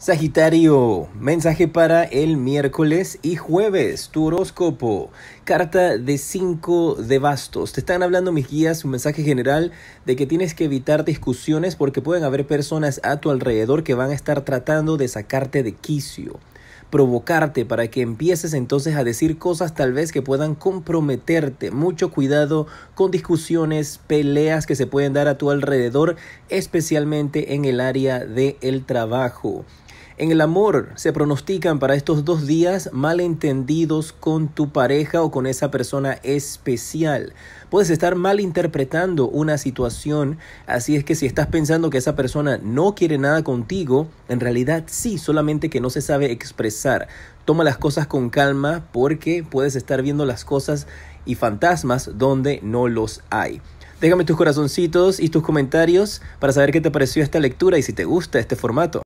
Sagitario, mensaje para el miércoles y jueves, tu horóscopo, carta de 5 de bastos. Te están hablando mis guías, un mensaje general de que tienes que evitar discusiones porque pueden haber personas a tu alrededor que van a estar tratando de sacarte de quicio provocarte para que empieces entonces a decir cosas tal vez que puedan comprometerte. Mucho cuidado con discusiones, peleas que se pueden dar a tu alrededor, especialmente en el área del trabajo. En el amor se pronostican para estos dos días malentendidos con tu pareja o con esa persona especial. Puedes estar malinterpretando una situación, así es que si estás pensando que esa persona no quiere nada contigo, en realidad sí, solamente que no se sabe expresar. Toma las cosas con calma porque puedes estar viendo las cosas y fantasmas donde no los hay. Déjame tus corazoncitos y tus comentarios para saber qué te pareció esta lectura y si te gusta este formato.